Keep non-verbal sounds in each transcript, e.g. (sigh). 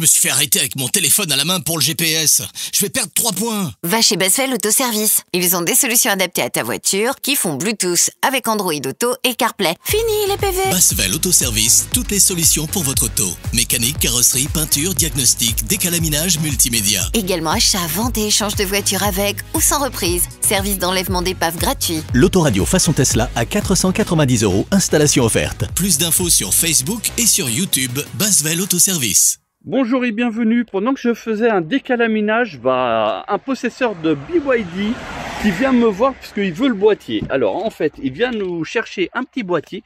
je me suis fait arrêter avec mon téléphone à la main pour le GPS. Je vais perdre 3 points. Va chez Basvel Autoservice. Ils ont des solutions adaptées à ta voiture qui font Bluetooth avec Android Auto et CarPlay. Fini les PV. Basvel Autoservice, toutes les solutions pour votre auto. Mécanique, carrosserie, peinture, diagnostic, décalaminage, multimédia. Également achat, vente et échange de voitures avec ou sans reprise. Service d'enlèvement d'épave gratuit. L'autoradio façon Tesla à 490 euros, installation offerte. Plus d'infos sur Facebook et sur YouTube, Basvel Autoservice. Bonjour et bienvenue. Pendant que je faisais un décalaminage, bah, un possesseur de BYD qui vient me voir parce qu'il veut le boîtier. Alors en fait, il vient nous chercher un petit boîtier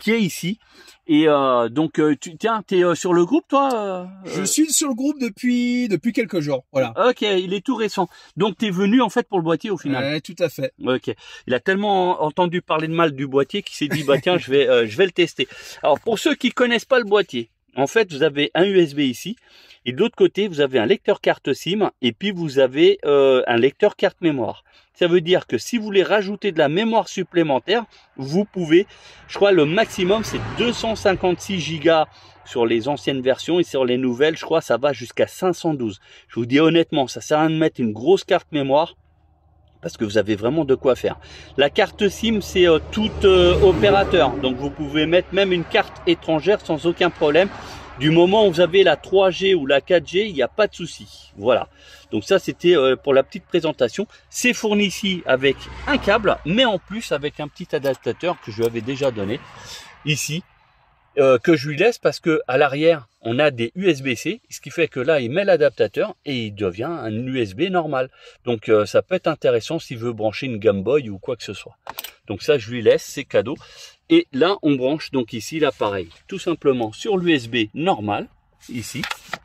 qui est ici. Et euh, donc, euh, tu, tiens, t'es euh, sur le groupe, toi Je suis sur le groupe depuis depuis quelques jours, voilà. Ok, il est tout récent. Donc, t'es venu en fait pour le boîtier au final. Ouais, tout à fait. Ok. Il a tellement entendu parler de mal du boîtier qu'il s'est dit bah tiens, je vais je vais le tester. Alors pour ceux qui connaissent pas le boîtier, en fait, vous avez un USB ici et de l'autre côté, vous avez un lecteur carte SIM et puis vous avez euh, un lecteur carte mémoire. Ça veut dire que si vous voulez rajouter de la mémoire supplémentaire, vous pouvez, je crois le maximum c'est 256 Go sur les anciennes versions et sur les nouvelles, je crois ça va jusqu'à 512. Je vous dis honnêtement, ça sert à rien de mettre une grosse carte mémoire parce que vous avez vraiment de quoi faire. La carte SIM, c'est euh, tout euh, opérateur, donc vous pouvez mettre même une carte étrangère sans aucun problème. Du moment où vous avez la 3G ou la 4G, il n'y a pas de souci. Voilà. Donc ça, c'était euh, pour la petite présentation. C'est fourni ici avec un câble, mais en plus avec un petit adaptateur que je vous avais déjà donné ici euh, que je lui laisse parce que à l'arrière on a des USB-C, ce qui fait que là il met l'adaptateur et il devient un USB normal. Donc euh, ça peut être intéressant s'il veut brancher une Game Boy ou quoi que ce soit. Donc ça je lui laisse, c'est cadeau. Et là on branche donc ici l'appareil tout simplement sur l'USB normal ici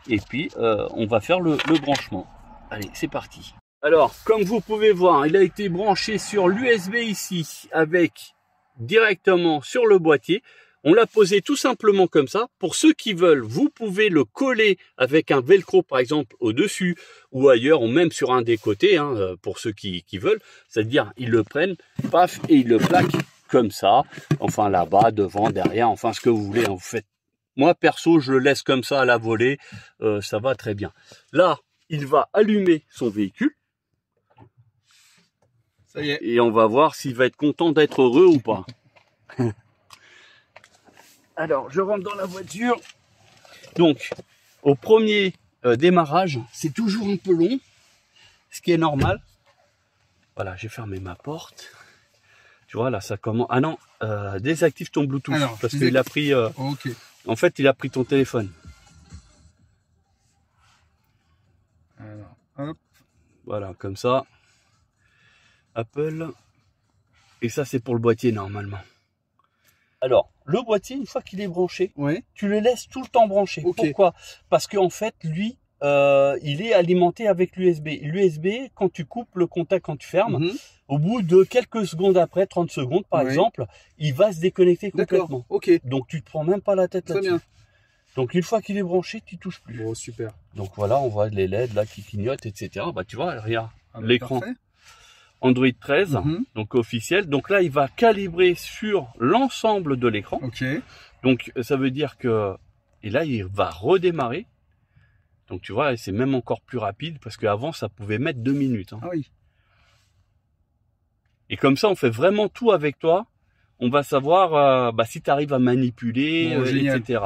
et puis euh, on va faire le branchement. Allez c'est parti. Alors comme vous pouvez voir il a été branché sur l'USB ici avec directement sur le boîtier. On l'a posé tout simplement comme ça. Pour ceux qui veulent, vous pouvez le coller avec un velcro, par exemple, au-dessus ou ailleurs, ou même sur un des côtés, hein, euh, pour ceux qui, veulent. C'est-à-dire, ils le prennent, paf, et ils le plaquent comme ça. Enfin, là-bas, devant, derrière, enfin, ce que vous voulez. Hein, vous Moi, perso, je le laisse comme ça à la volée. Euh, ça va très bien. Là, il va allumer son véhicule. Ça y est. Et on va voir s'il va être content d'être heureux ou pas. (laughs) Alors, je rentre dans la voiture. Donc, au premier euh, démarrage, c'est toujours un peu long, ce qui est normal. Voilà, j'ai fermé ma porte. Tu vois, là, ça commence. Ah non, euh, désactive ton Bluetooth parce qu'il a pris. Euh, en fait, il a pris ton téléphone. Alors, hop. Voilà, comme ça. Apple. Et ça, c'est pour le boîtier normalement. Alors, le boîtier, une fois qu'il est branché, oui. tu le laisses tout le temps branché. Pourquoi Parce qu'en en fait, lui, euh, il est alimenté avec l'USB. L'USB, quand tu coupes le contact, quand tu fermes, mhm. au bout de quelques secondes après, 30 secondes par exemple, il va se déconnecter complètement. Donc tu te prends même pas la tête là-dessus. Donc une fois qu'il est branché, tu touches plus. Oh super. Donc voilà, on voit les LED là qui clignotent, etc. Bah tu vois, regarde, ah, l'écran. Android 13, mhm. donc officiel. Donc là, il va calibrer sur l'ensemble de l'écran. Donc euh, ça veut dire que et là, il va redémarrer. Donc tu vois, c'est même encore plus rapide parce qu'avant, ça pouvait mettre deux minutes. Hein. Ah oui. Et comme ça, on fait vraiment tout avec toi. On va savoir euh, bah, si tu arrives à manipuler, euh, etc.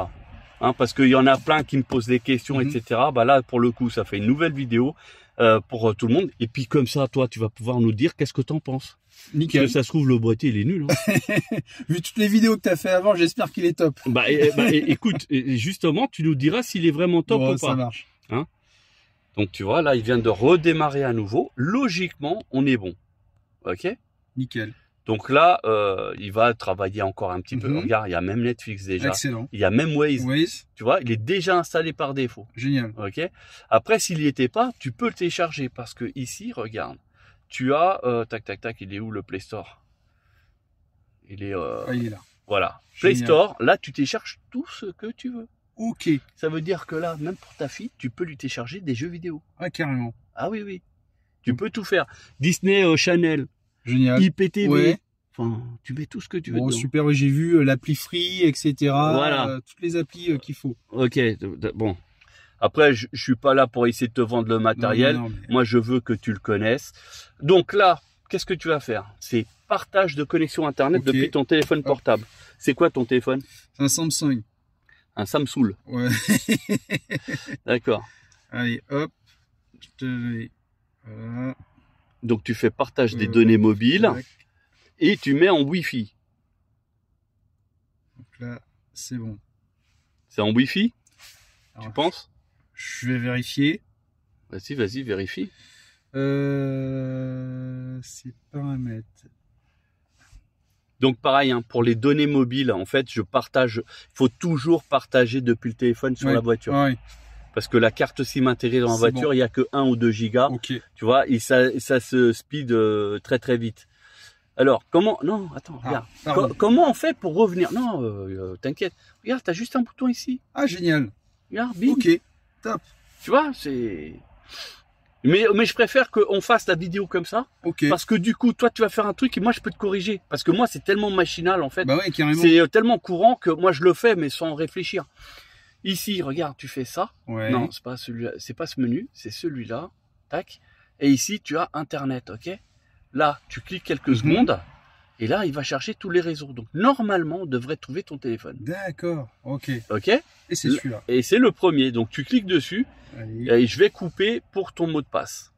Hein, parce qu'il y en a plein qui me posent des questions, mhm. etc. Bah là, pour le coup, ça fait une nouvelle vidéo euh, pour euh, tout le monde. Et puis comme ça, toi, tu vas pouvoir nous dire qu'est-ce que t'en penses. Nickel. ça se trouve, le boîtier, il est nul. Hein. (laughs) Vu toutes les vidéos que tu as fait avant, j'espère qu'il est top. bah, bah (laughs) écoute, justement, tu nous diras s'il est vraiment top ou pas. Ça marche. Hein donc tu vois, là, il vient de redémarrer à nouveau. Logiquement, on est bon. Ok Nickel. Donc là, euh, il va travailler encore un petit peu. Mhm. Regarde, il y a même Netflix déjà. Excellent. Il y a même Waze. Waze. Tu vois, il est déjà installé par défaut. Génial. Ok. Après, s'il n'y était pas, tu peux le télécharger parce que ici, regarde, tu as euh, tac tac tac. Il est où le Play Store Il est. Euh, ah, il est là. Voilà. Play Store. Là, tu télécharges tout ce que tu veux. Ok. Ça veut dire que là, même pour ta fille, tu peux lui télécharger des jeux vidéo. Ah carrément. Ah oui oui. Tu mm. peux tout faire. Disney, Chanel, Génial. IPTV. Enfin, tu mets tout ce que tu veux. Bon, oh, super, j'ai vu euh, l'appli Free, etc. Voilà. Euh, toutes les applis euh, qu'il faut. Ok, bon. Après, je, ne suis pas là pour essayer de te vendre le matériel. Moi, je veux que tu le connaisses. Donc là, qu'est-ce que tu vas faire C'est partage de connexion Internet depuis ton téléphone portable. C'est quoi ton téléphone Un Samsung. Un Samsung. Ouais. (laughs) D'accord. Allez, hop. Je te... Voilà. Donc tu fais partage des mmh. données mobiles et tu mets en Wi-Fi. Donc là, c'est bon. C'est en Wi-Fi Tu penses Je vais vérifier. Vas-y, vas-y, vérifie. Euh, c'est paramètre. Donc pareil, hein, pour les données mobiles, en fait, je partage. Il faut toujours partager depuis le téléphone sur la voiture parce que la carte SIM intégrée dans la voiture, il n'y a que 1 ou 2 gigas. Tu vois, il ça, se speed euh, très très vite. Alors, comment Non, attends, ah, regarde. comment on fait pour revenir Non, euh, euh, t'inquiète. Regarde, t'as juste un bouton ici. Ah, génial. Regarde, bim. Ok, top. Tu vois, c'est. Mais, mais je préfère qu'on fasse la vidéo comme ça. OK. Parce que du coup, toi, tu vas faire un truc et moi, je peux te corriger. Parce que moi, c'est tellement machinal, en fait. Bah carrément. c'est tellement courant que moi, je le fais, mais sans réfléchir. Ici, regarde, tu fais ça. Non, c'est pas c'est pas ce menu, c'est celui-là. Tac. Et ici, tu as Internet, ok Là, tu cliques quelques mhm. secondes. Et là, il va chercher tous les réseaux. Donc, normalement, on devrait trouver ton téléphone. D'accord, ok. Ok Et c'est celui-là. Et c'est le premier. Donc, tu cliques dessus. Et je vais couper pour ton mot de passe.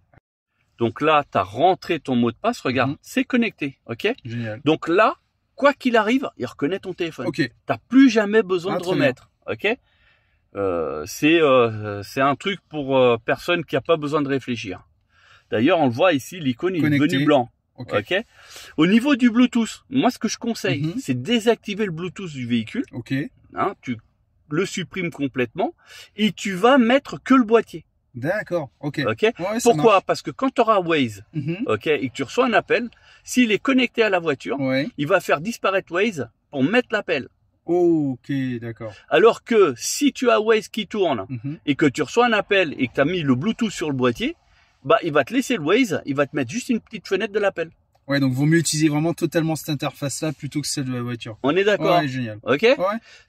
Donc là, tu as rentré ton mot de passe. Regarde, mhm. c'est connecté. Ok Génial. Donc là, quoi qu'il arrive, il reconnaît ton téléphone. Ok. Tu n'as plus jamais besoin de ah, remettre. Ok euh, euh, c'est un truc pour euh, personne qui n'a pas besoin de réfléchir. D'ailleurs, on le voit ici, l'icône est devenue blanc. ok, Au niveau du Bluetooth, moi ce que je conseille, mhm. c'est désactiver le Bluetooth du véhicule. Ok. Hein, tu le supprimes complètement et tu vas mettre que le boîtier. D'accord. Ok. Pourquoi Parce que quand tu auras Waze, mhm. ok, et que tu reçois un appel, s'il est connecté à la voiture, il va faire disparaître Waze pour mettre l'appel. Ok, d'accord. Alors que si tu as Waze qui tourne mhm. et que tu reçois un appel et que tu as mis le Bluetooth sur le boîtier, bah il va te laisser le Waze, il va te mettre juste une petite fenêtre de l'appel. Ouais, donc vaut mieux utiliser vraiment totalement cette interface-là plutôt que celle de la voiture. On est d'accord. Ouais, génial. Ok. Ouais.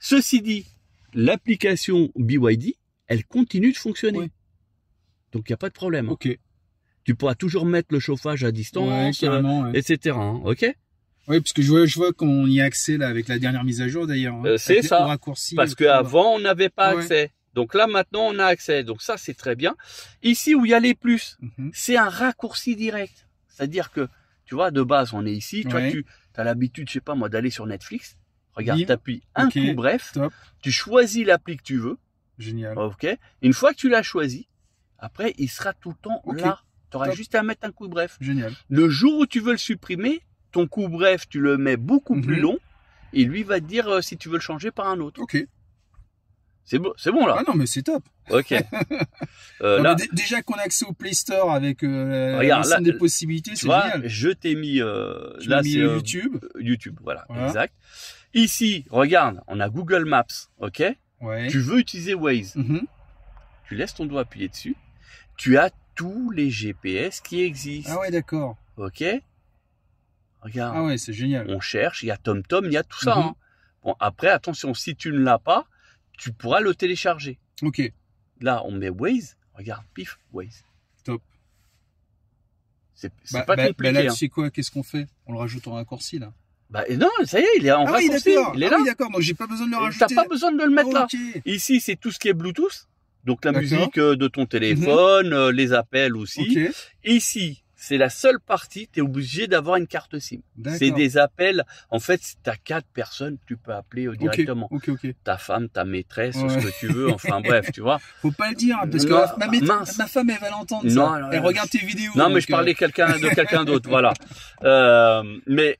Ceci dit, l'application BYD, elle continue de fonctionner. Donc il n'y a pas de problème. Hein. Ok. Tu pourras toujours mettre le chauffage à distance, etc. Hein. ok. Oui, puisque je vois, je vois qu'on y a accès avec la dernière mise à jour d'ailleurs. Hein, euh, c'est ça. Raccourci, parce euh, qu'avant on n'avait pas accès. Donc là maintenant on a accès. Donc ça c'est très bien. Ici où il y a les plus, mhm. c'est un raccourci direct. C'est-à-dire que tu vois de base on est ici. Tu tu as l'habitude, je sais pas moi, d'aller sur Netflix. Regarde, tu appuies un coup bref. Tu choisis l'appli que tu veux. Génial. Ok. Une fois que tu l'as choisi, après il sera tout le temps là. Tu auras juste à mettre un coup bref. Génial. Le jour où tu veux le supprimer, ton coup bref, tu le mets beaucoup plus mhm. long, et lui va dire euh, si tu veux le changer par un autre. Ok. C'est bon, c'est bon là. Ah non, mais c'est top. Ok. (laughs) Euh, déjà qu'on a accès au Play Store avec euh, des possibilités, c'est Je t'ai mis euh, là mis YouTube. YouTube, voilà, exact. Ici, regarde, on a Google Maps, ok. Ouais. Tu veux utiliser Waze, mhm. tu laisses ton doigt appuyer dessus. Tu as tous les GPS qui existent. Ah ouais, d'accord. Ok. Regarde. Ah c'est génial. On cherche, il y a TomTom, il y a tout ça. Mhm. Hein. Bon, après, attention, si tu ne l'as pas, tu pourras le télécharger. Ok. Là, on met Waze, regarde, pif, Waze. Top. C'est bah, pas bah, compliqué. Bah là, tu hein. sais quoi, qu'est-ce qu'on fait On le rajoute en raccourci, là. Bah non, ça y est, il est en ah raccourci. il est ah là. Ah oui, d'accord, donc j'ai pas besoin de le rajouter. T'as pas besoin de le mettre là. Ici, c'est tout ce qui est Bluetooth. Donc la musique euh, de ton mhm. téléphone, euh, les appels aussi. Ici, c'est la seule partie, tu es obligé d'avoir une carte SIM. C'est des appels. En fait, si tu as quatre personnes, tu peux appeler euh, directement. Ta femme, ta maîtresse, ce que tu veux. Enfin (laughs) bref, tu vois. Faut pas le dire, parce que ma, femme, elle va l'entendre. elle euh, regarde tes vidéos. Non, mais je parlais euh, de (laughs) quelqu'un d'autre. voilà. mais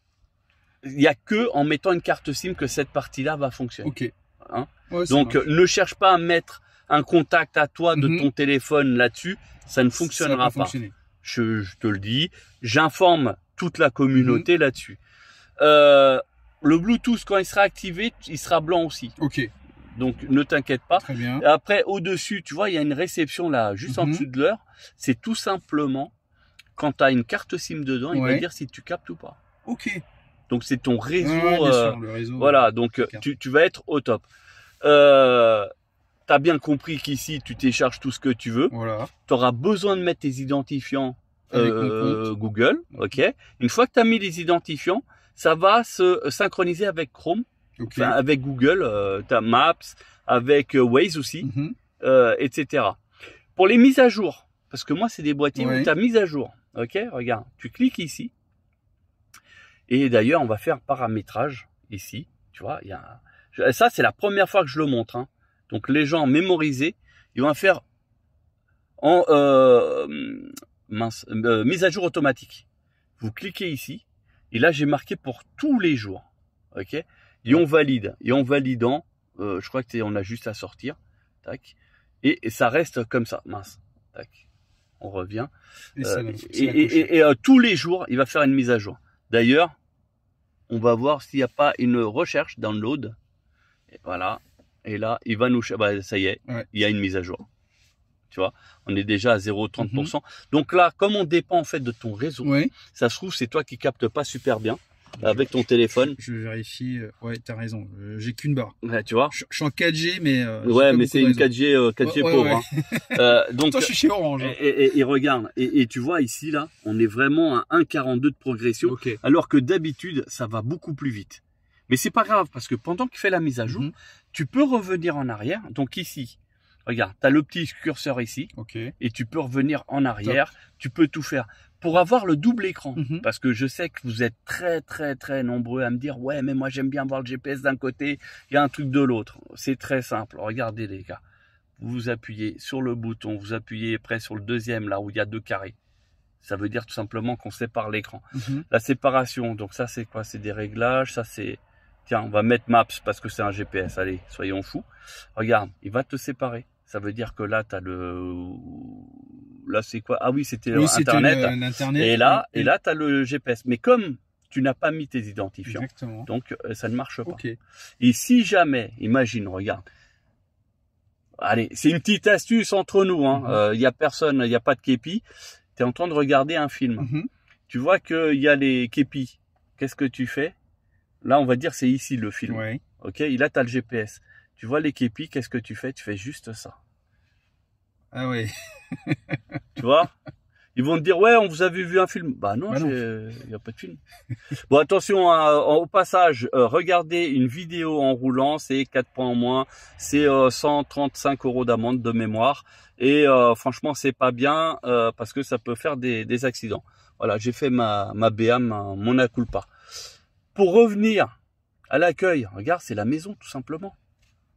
il n'y a que en mettant une carte SIM que cette partie-là va fonctionner. Hein. Donc, ne cherche pas à mettre un contact à toi de mhm. ton téléphone là-dessus, ça ne fonctionnera pas je, te le dis. J'informe toute la communauté mhm. là-dessus. Euh, le Bluetooth, quand il sera activé, il sera blanc aussi. Ok. Donc ne t'inquiète pas. Très bien. Après, au-dessus, tu vois, il y a une réception là, juste en mhm. dessous de l'heure. C'est tout simplement, quand tu as une carte SIM dedans, il va dire si tu captes ou pas. Ok. Donc c'est ton réseau. Euh, réseau voilà, donc tu, tu, vas être au top. Euh, tu as bien compris qu'ici, tu télécharges tout ce que tu veux. Voilà. Tu auras besoin de mettre tes identifiants euh, Google. OK. Une fois que tu as mis les identifiants, ça va se synchroniser avec Chrome, avec Google, euh, ta Maps, avec euh, Waze aussi, mhm. euh, etc. Pour les mises à jour, parce que moi, c'est des boîtiers où tu as mise à jour. OK, regarde, tu cliques ici. Et d'ailleurs, on va faire paramétrage ici. Tu vois, il y Ça, c'est la première fois que je le montre. Hein. Donc les gens mémorisés, ils vont faire en euh, euh, mise à jour automatique. Vous cliquez ici, et là j'ai marqué pour tous les jours. Ok Et on valide. Et en validant, euh, je crois que on a juste à sortir. Tac. Et, ça reste comme ça. Mince. Tac. On revient. Et, tous les jours, il va faire une mise à jour. D'ailleurs, on va voir s'il n'y a pas une recherche download. Et voilà. Et là, il va nous. Bah, ça y est, il y a une mise à jour. Tu vois, on est déjà à 0,30%. Mhm. Donc là, comme on dépend en fait de ton réseau, ça se trouve, c'est toi qui captes pas super bien avec ton téléphone. Je, vérifie. Euh, ouais, as raison. Euh, j'ai qu'une barre. tu vois. Je, suis en 4G, mais. Euh, ouais, mais c'est une 4G, 4G pauvre. Hein. (laughs) donc. Toi, je suis chez Orange. Hein. Et, regarde, et, tu vois ici là, on est vraiment à 1,42 de progression, alors que d'habitude ça va beaucoup plus vite. Mais c'est pas grave parce que pendant qu'il fait la mise à jour, mhm. tu peux revenir en arrière. Donc ici, regarde, tu as le petit curseur ici et tu peux revenir en arrière, tu peux tout faire pour avoir le double écran. Mhm. Parce que je sais que vous êtes très très très nombreux à me dire "Ouais, mais moi j'aime bien voir le GPS d'un côté, il y a un truc de l'autre." C'est très simple. Regardez les gars. Vous appuyez sur le bouton, vous appuyez près sur le deuxième là où il y a deux carrés. Ça veut dire tout simplement qu'on sépare l'écran. Mhm. La séparation, donc ça c'est quoi C'est des réglages, ça c'est Tiens, on va mettre Maps parce que c'est un GPS. Allez, soyons fous. Regarde, il va te séparer. Ça veut dire que là, tu as le. Là, c'est quoi Ah oui, c'était Internet. Et là, et là tu as le GPS. Mais comme tu n'as pas mis tes identifiants, donc euh, ça ne marche pas. Et si jamais, imagine, regarde, Allez, c'est une petite astuce entre nous. Il hein. n'y mhm. euh, a personne, il n'y a pas de képi. Tu es en train de regarder un film. Mhm. Tu vois qu'il y a les képis. Qu'est-ce que tu fais Là, on va dire c'est ici le film. Ok, il a, tu as le GPS. Tu vois les képis, qu'est-ce que tu fais Tu fais juste ça. Ah oui. tu vois Ils vont te dire, ouais, on vous avait vu un film. Bah non, il bah n'y a pas de film. bon, attention, hein, euh, au passage, euh, regardez une vidéo en roulant, c'est 4 points en moins, c'est 135 euh, euros d'amende de mémoire. Et franchement, franchement, c'est pas bien parce que ça peut faire des, accidents. Voilà, j'ai fait ma, ma BA, mon culpa pour revenir à l'accueil. Regarde, c'est la maison tout simplement.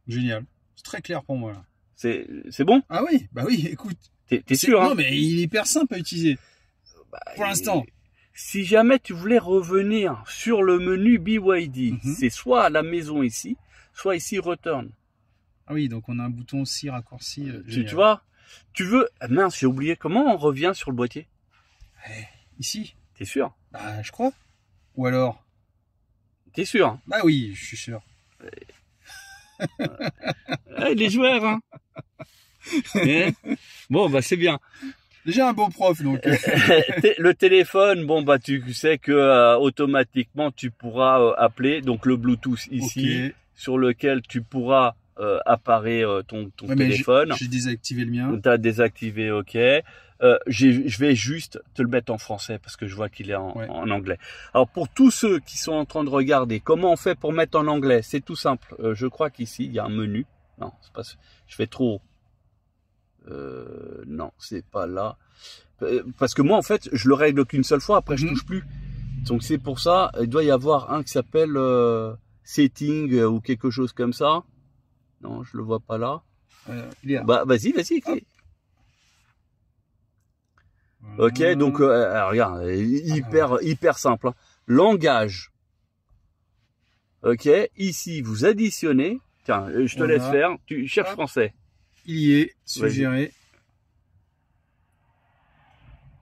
Génial. C'est très clair pour moi. C'est bon Ah oui, bah oui, écoute. T'es sûr hein Non, mais il est hyper simple à utiliser. Bah, pour l'instant. Si jamais tu voulais revenir sur le menu BYD, mhm. c'est soit la maison ici, soit ici return. Ah oui, donc on a un bouton aussi raccourci. Euh, tu, vois Tu veux ah Mince, j'ai oublié. Comment on revient sur le boîtier eh, Ici. T'es sûr bah, je crois. Ou alors T'es sûr hein Bah oui, je suis sûr. les joueurs, hein. (laughs) Eh bon, bah c'est bien. Déjà un bon prof, donc. (laughs) le téléphone, bon bah tu sais que euh, automatiquement tu pourras euh, appeler, donc le Bluetooth ici, sur lequel tu pourras euh, apparaître ton, ton téléphone. J'ai désactivé le mien. T'as désactivé, ok euh, je vais juste te le mettre en français parce que je vois qu'il est en, en, anglais. Alors pour tous ceux qui sont en train de regarder, comment on fait pour mettre en anglais C'est tout simple. Euh, je crois qu'ici il y a un menu. Non, c'est pas. Je fais trop. Euh, non, c'est pas là. Euh, parce que moi en fait, je le règle qu'une seule fois. Après, je mhm. touche plus. Donc c'est pour ça. Il doit y avoir un qui s'appelle euh, setting ou quelque chose comme ça. Non, je le vois pas là. y Bah vas-y, vas-y. Ok, donc euh, euh, regarde, hyper hyper simple. Hein. Langage. Ok, ici vous additionnez. Tiens, euh, je te laisse faire. Tu cherches français. Il y est suggéré.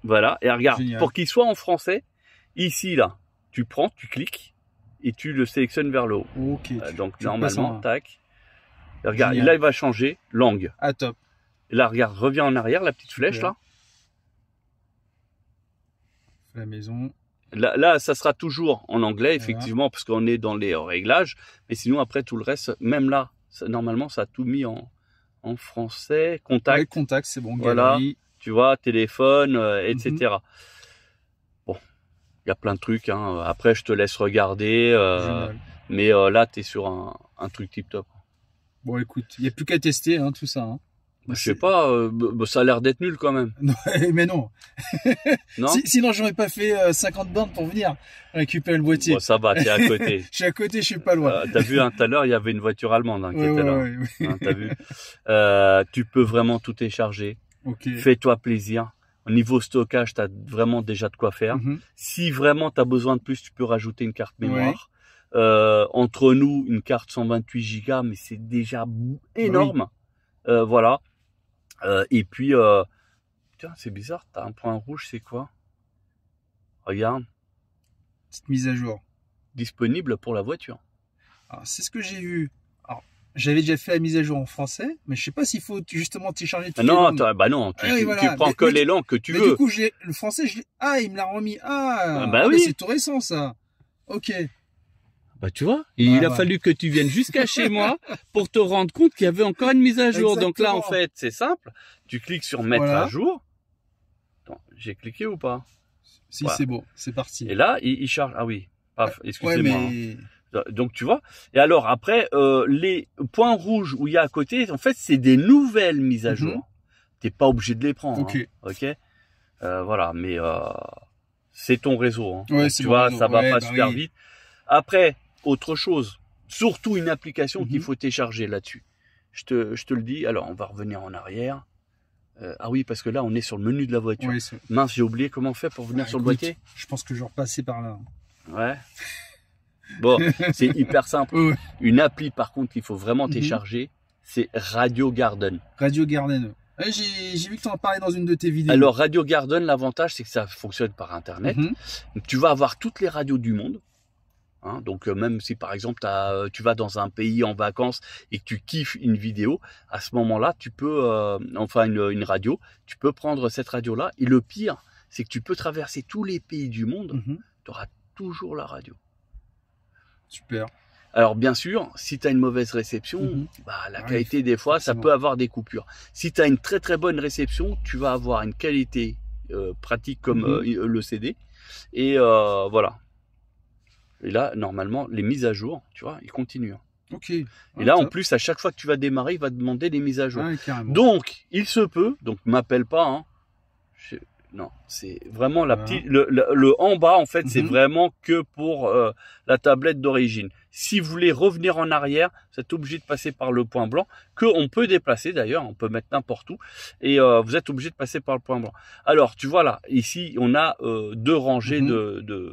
Voilà, et regarde, pour qu'il soit en français, ici là, tu prends, tu cliques et tu le sélectionnes vers le haut. Ok. donc normalement, tac. Et regarde, là il va changer langue. À ah, top. Et là, regarde, reviens en arrière, la petite flèche là la maison. Là, ça sera toujours en anglais, effectivement, parce qu'on est dans les réglages. Mais sinon, après, tout le reste, même là, ça, normalement, ça a tout mis en, en français. Contact. contact, c'est bon. Voilà. Tu vois, téléphone, euh, etc. Mhm. Bon, il y a plein de trucs. Hein. Après, je te laisse regarder. Euh, mais euh, là, tu es sur un, un truc tip-top. Bon, écoute, il n'y a plus qu'à tester hein, tout ça. Hein. Bah, je sais pas, euh, bah, bah, ça a l'air d'être nul quand même. (laughs) mais non. (laughs) non je sinon, j'aurais pas fait 50 euh, bandes pour venir récupérer le boîtier. ça va, t'es à (laughs) côté. je suis à côté, je suis pas loin. Euh, t'as vu, hein, tout à l'heure, il y avait une voiture allemande hein, qui était là. Hein, vu. tu peux vraiment tout écharger. Ok. Fais-toi plaisir. Au niveau stockage, tu as vraiment déjà de quoi faire. Mhm. Si vraiment tu as besoin de plus, tu peux rajouter une carte mémoire. entre nous, une carte 128 Go, mais c'est déjà énorme. voilà euh, et puis, euh, c'est bizarre, t'as un point rouge, c'est quoi Regarde. Petite mise à jour. Disponible pour la voiture. C'est ce que j'ai vu. J'avais déjà fait la mise à jour en français, mais je sais pas s'il faut justement télécharger tout. Ah non, bah non, tu, ah prends que les langues que tu mais veux. Du coup, le français, je ah, il me l'a remis. ah, ah bah oui. c'est tout récent ça. Ok. Bah tu vois, il a fallu que tu viennes jusqu'à chez moi (laughs) pour te rendre compte qu'il y avait encore une mise à jour. Donc là en fait c'est simple, tu cliques sur mettre à jour. j'ai cliqué ou pas Si c'est bon, c'est parti. Et là il, charge. Ah oui, excusez-moi. Hein. Donc tu vois. Et alors après euh, les points rouges où il y a à côté, en fait c'est des nouvelles mises à mhm. jour. T'es pas obligé de les prendre. Ok. Hein, ok. Euh, voilà, mais euh, c'est ton réseau. Hein. tu vois, ça va pas bah super vite. Après, autre chose. Surtout une application qu'il mhm. faut télécharger là-dessus. Je te, je te, le dis, alors on va revenir en arrière. Euh, ah oui, parce que là, on est sur le menu de la voiture. Mince, j'ai oublié comment on fait pour venir bah, sur le boîtier. Je pense que je vais repasser par là. Ouais. Bon, c'est hyper simple. (laughs) Une appli, par contre, qu'il faut vraiment mhm. télécharger, c'est Radio Garden. Radio Garden. Eh, j'ai vu que tu en parlais dans une de tes vidéos. Alors, Radio Garden, l'avantage, c'est que ça fonctionne par Internet. Mhm. tu vas avoir toutes les radios du monde. Hein. donc euh, même si par exemple euh, tu vas dans un pays en vacances et que tu kiffes une vidéo, à ce moment-là, tu peux, euh, enfin une, radio, tu peux prendre cette radio-là. Et le pire, c'est que tu peux traverser tous les pays du monde, mmh tu auras toujours la radio. Super. Alors bien sûr, si tu as une mauvaise réception, mmh bah, la qualité des fois, ça peut avoir des coupures. Si tu as une très très bonne réception, tu vas avoir une qualité pratique comme mmh le CD. Et voilà, et là, normalement, les mises à jour, tu vois, ils continuent. Hein. Ok. Et là, ah, en plus, à chaque fois que tu vas démarrer, il va demander des mises à jour. donc, il se peut, donc m'appelle pas, hein, non, c'est vraiment la hein petite. Le, en bas, en fait, c'est mhm. vraiment que pour euh, la tablette d'origine. Si vous voulez revenir en arrière, vous êtes obligé de passer par le point blanc, que on peut déplacer d'ailleurs, on peut mettre n'importe où, et euh, vous êtes obligé de passer par le point blanc. Alors, tu vois là, ici, on a euh, deux rangées mhm. de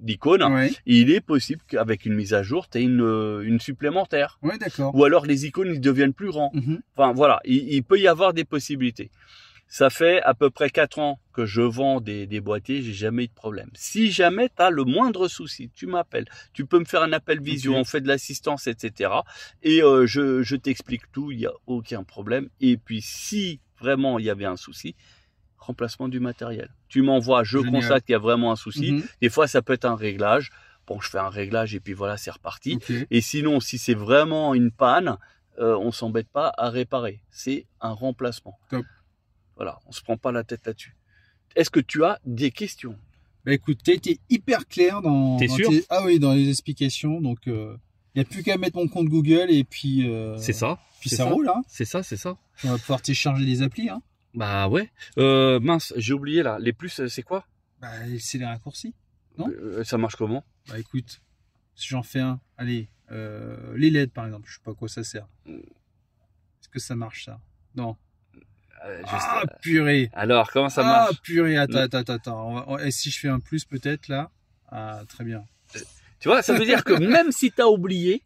d'icônes. Il est possible qu'avec une mise à jour, tu aies une, une supplémentaire. Ou alors les icônes, ils deviennent plus grands. Mhm. Enfin, voilà, il peut y avoir des possibilités. Ça fait à peu près 4 ans que je vends des, des boîtiers, j'ai jamais eu de problème. Si jamais tu as le moindre souci, tu m'appelles, tu peux me faire un appel visio, on fait de l'assistance, etc. Et euh, je, t'explique tout, il n'y a aucun problème. Et puis si vraiment il y avait un souci, remplacement du matériel. Tu m'envoies, je constate qu'il y a vraiment un souci. Mhm. Des fois, ça peut être un réglage. Bon, je fais un réglage et puis voilà, c'est reparti. Et sinon, si c'est vraiment une panne, on euh, on s'embête pas à réparer. C'est un remplacement. Top. Voilà, on se prend pas la tête là-dessus. Est-ce que tu as des questions Bah écoute, as été hyper clair dans, ah oui, dans les explications. Donc, il euh, n'y a plus qu'à mettre mon compte Google et puis, euh, C'est ça, puis ça, roule. Hein. c'est ça, c'est ça. On va pouvoir télécharger les applis. Hein. Bah ouais. Euh, mince, j'ai oublié là. Les plus, c'est quoi Bah, c'est les raccourcis. Non Ça marche comment Bah écoute, si j'en fais un, allez, les LED par exemple, je sais pas à quoi ça sert. Mm. Est-ce que ça marche ça Non, euh, ah, purée. Alors, comment ça ah, marche Ah, purée. Hmm. Attends, attends, attends. Et si je fais un plus, peut-être, là ah, Très bien. Euh, tu vois, ça veut dire que même si tu as oublié,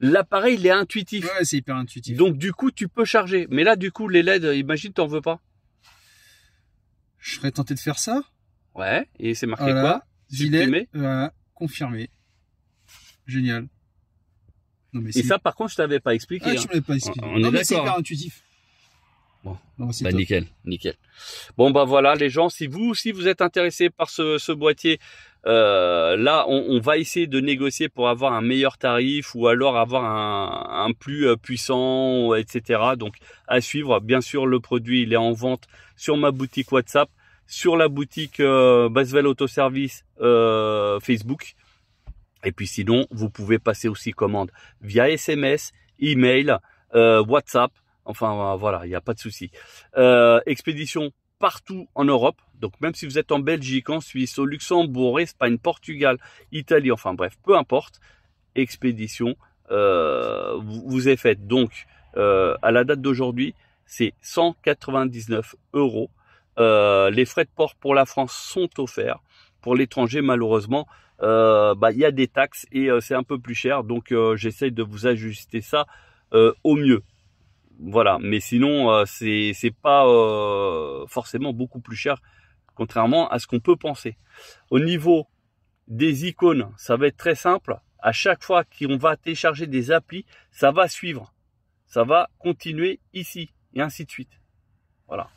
l'appareil, il est intuitif. Ouais, c'est hyper intuitif. Donc, du coup, tu peux charger. Mais là, du coup, les LED, euh, imagine, tu t'en veux pas. Je serais tenté de faire ça. Ouais, et c'est marqué voilà. quoi Gilet, voilà, confirmé. Génial. mais et ça, par contre, je t'avais pas expliqué. Ah, ne hein. je pas expliqué. On, non, est mais c'est hyper hein. intuitif. Bon, bah, nickel, nickel. Bon bah voilà les gens, si vous aussi vous êtes intéressés par ce, ce boîtier, euh, là on, va essayer de négocier pour avoir un meilleur tarif ou alors avoir un, plus euh, puissant, etc. Donc à suivre. Bien sûr le produit il est en vente sur ma boutique WhatsApp, sur la boutique euh, Basvel Autoservice euh, Facebook. Et puis sinon vous pouvez passer aussi commande via SMS, email, euh, WhatsApp Enfin euh, voilà, il n'y a pas de souci. Euh, expédition partout en Europe. Donc même si vous êtes en Belgique, en Suisse, au Luxembourg, Espagne, Portugal, Italie, enfin bref, peu importe, expédition euh, vous, est faite. Donc à la date d'aujourd'hui, c'est 199 euros. les frais de port pour la France sont offerts. Pour l'étranger, malheureusement, bah, il y a des taxes et c'est un peu plus cher. Donc j'essaye de vous ajuster ça au mieux voilà. Mais sinon, euh, c'est c'est pas euh, forcément beaucoup plus cher, contrairement à ce qu'on peut penser. Au niveau des icônes, ça va être très simple. À chaque fois qu'on va télécharger des applis, ça va suivre, ça va continuer ici et ainsi de suite. Voilà.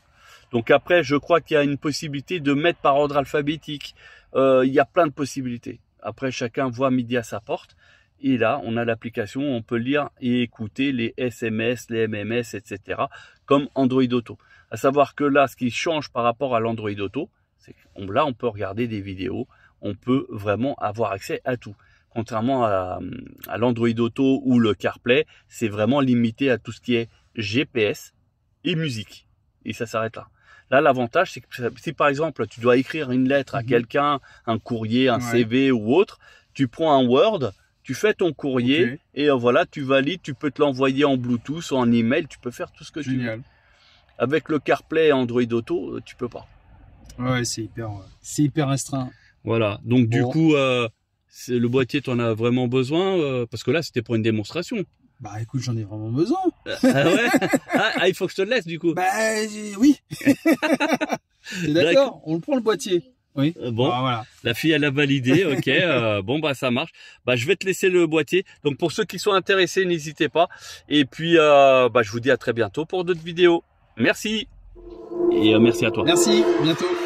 Donc après, je crois qu'il y a une possibilité de mettre par ordre alphabétique. Euh, il y a plein de possibilités. Après, chacun voit midi à sa porte. Et là, on a l'application, on peut lire et écouter les SMS, les MMS, etc. comme Android Auto. À savoir que là, ce qui change par rapport à l'Android Auto, c'est que là, on peut regarder des vidéos, on peut vraiment avoir accès à tout. Contrairement à, l'Android Auto ou le CarPlay, c'est vraiment limité à tout ce qui est GPS et musique. Et ça s'arrête là. Là, l'avantage, c'est que si par exemple tu dois écrire une lettre à mhm. quelqu'un, un courrier, un CV ou autre, tu prends un Word, tu fais ton courrier et euh, voilà, tu valides, tu peux te l'envoyer en Bluetooth ou en email, tu peux faire tout ce que tu veux. Avec le CarPlay Android Auto, euh, tu peux pas. Ouais, c'est hyper, euh, restreint. Voilà, donc du coup, le boîtier, tu en as vraiment besoin parce que là, c'était pour une démonstration. Bah écoute, j'en ai vraiment besoin. (laughs) ah ouais ah, ah, il faut que je te le laisse du coup. Bah oui. (laughs) (laughs) D'accord, on le prend le boîtier. Oui. Euh, bon, ah, voilà. la fille elle a validé, (laughs) ok. Euh, bon bah ça marche. Bah je vais te laisser le boîtier. Donc pour ceux qui sont intéressés, n'hésitez pas. Et puis euh, bah je vous dis à très bientôt pour d'autres vidéos. Merci. Et merci à toi. Merci. Bientôt.